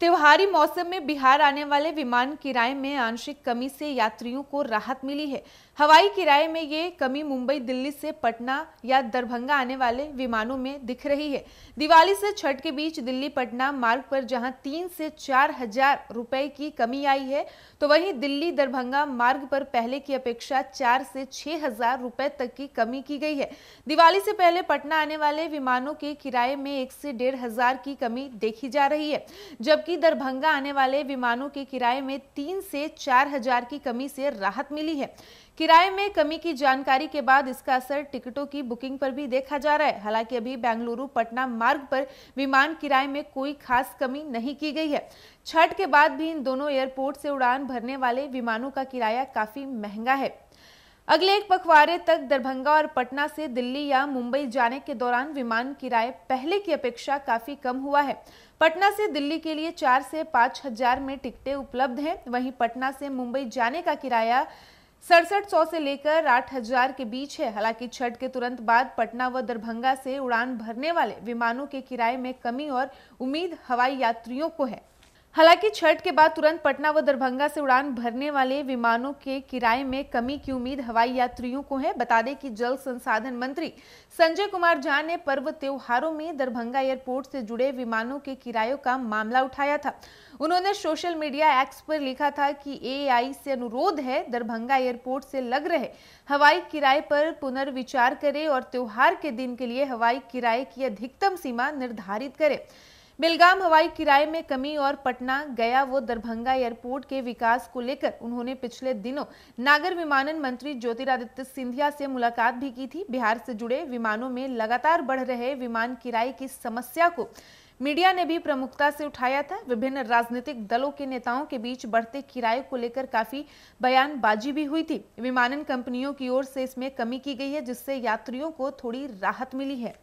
त्योहारी मौसम में बिहार आने वाले विमान किराए में आंशिक कमी से यात्रियों को राहत मिली है हवाई किराए में ये कमी मुंबई दिल्ली से पटना या दरभंगा आने वाले विमानों में दिख रही है दिवाली से छठ के बीच दिल्ली पटना मार्ग पर जहां तीन से चार हजार रुपए की कमी आई है तो वहीं दिल्ली दरभंगा मार्ग पर पहले की अपेक्षा चार से छह हजार रुपए तक की कमी की गई है दिवाली से पहले पटना आने वाले विमानों के किराए में एक से डेढ़ हजार की कमी देखी जा रही है जबकि जबकि दरभंगा आने वाले विमानों के किराए में तीन से चार हजार की कमी से राहत मिली है किराए में कमी की जानकारी के बाद इसका असर टिकटों की बुकिंग पर भी देखा जा रहा है हालांकि अभी बेंगलुरु पटना मार्ग पर विमान किराए में कोई खास कमी नहीं की गई है छठ के बाद भी इन दोनों एयरपोर्ट से उड़ान भरने वाले विमानों का किराया काफी महंगा है अगले एक पखवाड़े तक दरभंगा और पटना से दिल्ली या मुंबई जाने के दौरान विमान किराए पहले की अपेक्षा काफी कम हुआ है पटना से दिल्ली के लिए चार से पाँच हजार में टिकटें उपलब्ध हैं वहीं पटना से मुंबई जाने का किराया सड़सठ सौ से लेकर आठ हजार के बीच है हालांकि छठ के तुरंत बाद पटना व दरभंगा से उड़ान भरने वाले विमानों के किराए में कमी और उम्मीद हवाई यात्रियों को है हालांकि छठ के बाद तुरंत पटना व दरभंगा से उड़ान भरने वाले विमानों के किराए में कमी की उम्मीद हवाई यात्रियों को है बता दें कि जल संसाधन मंत्री संजय कुमार झा ने पर्व त्योहारों में दरभंगा एयरपोर्ट से जुड़े विमानों के किरायों का मामला उठाया था उन्होंने सोशल मीडिया एक्स पर लिखा था कि ए से अनुरोध है दरभंगा एयरपोर्ट से लग रहे हवाई किराए पर पुनर्विचार करे और त्योहार के दिन के लिए हवाई किराए की अधिकतम सीमा निर्धारित करे बिलगाम हवाई किराए में कमी और पटना गया वो दरभंगा एयरपोर्ट के विकास को लेकर उन्होंने पिछले दिनों नागर विमानन मंत्री ज्योतिरादित्य सिंधिया से मुलाकात भी की थी बिहार से जुड़े विमानों में लगातार बढ़ रहे विमान किराए की समस्या को मीडिया ने भी प्रमुखता से उठाया था विभिन्न राजनीतिक दलों के नेताओं के बीच बढ़ते किराए को लेकर काफी बयानबाजी भी हुई थी विमानन कंपनियों की ओर से इसमें कमी की गई है जिससे यात्रियों को थोड़ी राहत मिली है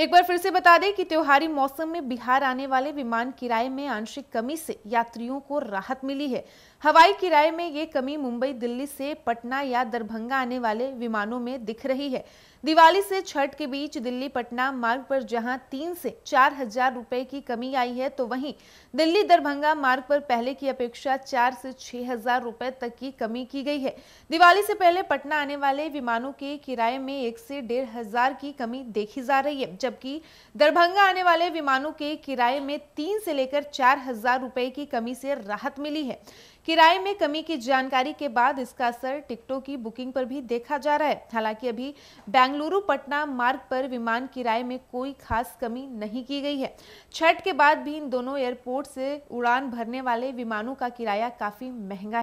एक बार फिर से बता दें कि त्योहारी मौसम में बिहार आने वाले विमान किराए में आंशिक कमी से यात्रियों को राहत मिली है हवाई किराए में ये कमी मुंबई दिल्ली से पटना या दरभंगा आने वाले विमानों में दिख रही है दिवाली से छठ के बीच दिल्ली पटना मार्ग पर जहां तीन से चार हजार रुपए की कमी आई है तो वहीं दिल्ली दरभंगा मार्ग पर पहले की अपेक्षा चार से छह हजार रुपए तक की कमी की गई है दिवाली से पहले पटना आने वाले विमानों के किराए में एक से डेढ़ हजार की कमी देखी जा रही है जबकि दरभंगा आने वाले विमानों के किराए में तीन से लेकर चार हजार रुपए की कमी से राहत मिली है किराए में कमी की जानकारी के बाद इसका असर टिकटों की बुकिंग पर भी देखा जा रहा है हालांकि अभी बेंगलुरु पटना मार्ग पर विमान किराए में कोई खास कमी नहीं की गई है छठ के बाद भी इन दोनों एयरपोर्ट से उड़ान भरने वाले विमानों का किराया काफी महंगा